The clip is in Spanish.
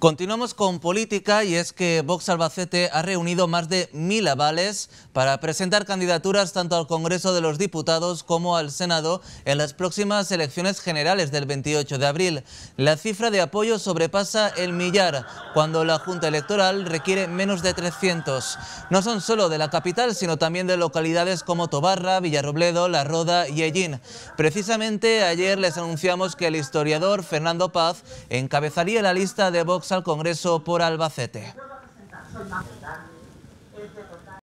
Continuamos con política y es que Vox Albacete ha reunido más de mil avales para presentar candidaturas tanto al Congreso de los Diputados como al Senado en las próximas elecciones generales del 28 de abril. La cifra de apoyo sobrepasa el millar, cuando la Junta Electoral requiere menos de 300. No son solo de la capital, sino también de localidades como Tobarra, Villarrobledo, La Roda y Ellín. Precisamente ayer les anunciamos que el historiador Fernando Paz encabezaría la lista de Vox al Congreso por Albacete.